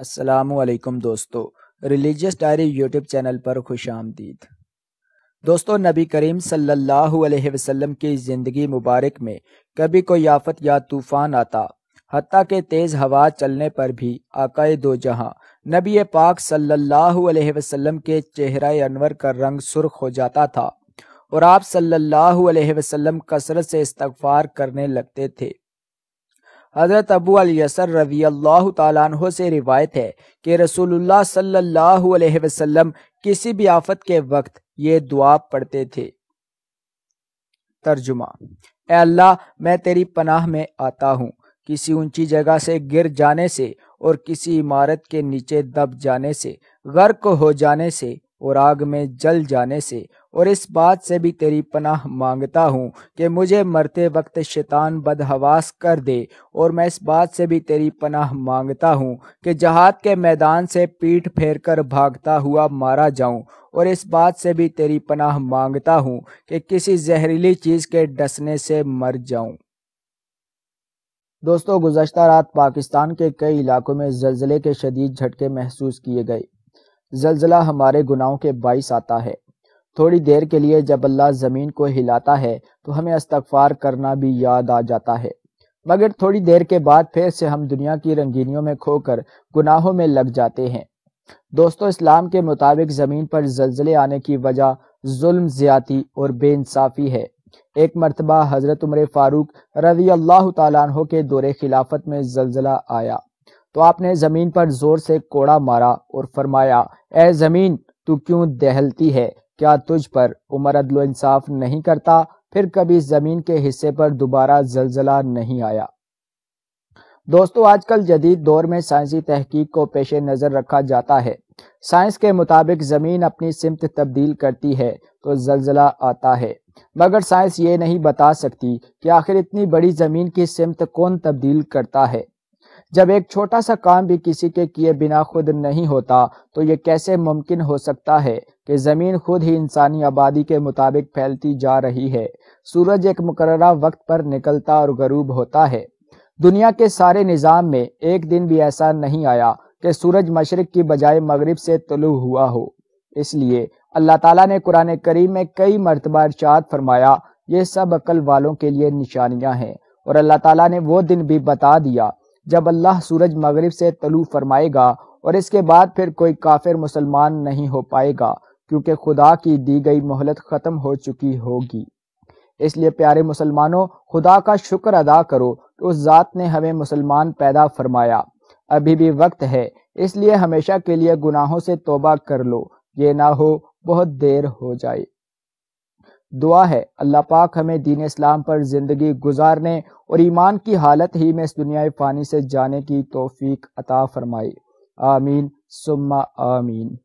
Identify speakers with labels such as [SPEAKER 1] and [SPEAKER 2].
[SPEAKER 1] असलकम दोस्तों religious diary YouTube channel पर खुश आमदीद दोस्तों नबी करीम सल्लल्लाहु अलैहि वसल्लम की ज़िंदगी मुबारक में कभी कोई आफत या तूफ़ान आता हती के तेज़ हवा चलने पर भी आकाए दो जहां नबी पाक सल्लल्लाहु अलैहि वसल्लम के चेहरा अनवर का रंग सुर्ख हो जाता था और आप सल्लल्लाहु अलैहि वसल्लम कसरत से इस्तगफार करने लगते थे हज़रत अबू अलीसर रवी अल्लाह तह से रिवायत है कि रसूलुल्लाह सल्लल्लाहु अलैहि वसल्लम किसी भी आफत के वक्त ये दुआ पढ़ते थे तर्जुमा ए अल्लाह मैं तेरी पनाह में आता हूँ किसी ऊंची जगह से गिर जाने से और किसी इमारत के नीचे दब जाने से गर्क हो जाने से और आग में जल जाने से और इस बात से भी तेरी पनाह मांगता हूँ कि मुझे मरते वक्त शैतान बदहवास कर दे और मैं इस बात से भी तेरी पनाह मांगता हूँ कि जहाद के मैदान से पीठ फेर कर भागता हुआ मारा जाऊँ और इस बात से भी तेरी पनाह मांगता हूँ कि किसी जहरीली चीज़ के डसने से मर जाऊँ दोस्तों गुजशत रात पाकिस्तान के कई इलाकों में जलजिले के शदीद झटके महसूस किए गए जलजिला हमारे गुनाहों के बाइस आता है थोड़ी देर के लिए जब अल्लाह ज़मीन को हिलाता है तो हमें अस्तगफार करना भी याद आ जाता है मगर थोड़ी देर के बाद फिर से हम दुनिया की रंगीनियों में खोकर गुनाहों में लग जाते हैं दोस्तों इस्लाम के मुताबिक ज़मीन पर जल्जले आने की वजह जुल्म ज्यादती और बेानसाफ़ी है एक मरतबा हज़रत उमर फ़ारूक रजी अल्लाह तह के दौरे खिलाफत में जल्जला आया तो आपने ज़मीन पर ज़ोर से कोड़ा मारा और फरमाया ए ज़मीन तू क्यों दहलती है क्या तुझ पर उमर अदलो इंसाफ नहीं करता फिर कभी जमीन के हिस्से पर दोबारा जलजला नहीं आया दोस्तों आजकल जदीद दौर में साइंसी तहकीक को पेश नज़र रखा जाता है साइंस के मुताबिक ज़मीन अपनी सिमत तब्दील करती है तो जलजला आता है मगर साइंस ये नहीं बता सकती कि आखिर इतनी बड़ी ज़मीन की सिमत कौन तब्दील करता है जब एक छोटा सा काम भी किसी के किए बिना खुद नहीं होता तो ये कैसे मुमकिन हो सकता है कि ज़मीन खुद ही इंसानी आबादी के मुताबिक फैलती जा रही है सूरज एक मुकर्रा वक्त पर निकलता और गरूब होता है दुनिया के सारे निज़ाम में एक दिन भी ऐसा नहीं आया कि सूरज मशरक़ की बजाय मगरब से तलु हुआ हो इसलिए अल्लाह तला ने कुरान करीम में कई मरतबा चाद फरमाया ये सब अकल वालों के लिए निशानियां हैं और अल्लाह तला ने वो दिन भी बता दिया जब अल्लाह सूरज मगरिब से तलु फरमाएगा और इसके बाद फिर कोई काफिर मुसलमान नहीं हो पाएगा क्योंकि खुदा की दी गई मोहलत ख़त्म हो चुकी होगी इसलिए प्यारे मुसलमानों खुदा का शुक्र अदा करो कि उस ज़ात ने हमें मुसलमान पैदा फरमाया अभी भी वक्त है इसलिए हमेशा के लिए गुनाहों से तोबा कर लो ये ना हो बहुत देर हो जाए दुआ है अल्लाह पाक हमें दीन इस्लाम पर ज़िंदगी गुजारने और ईमान की हालत ही में इस दुनिया फ़ानी से जाने की तोफ़ी अता फ़रमाई आमीन सुम्मा आमीन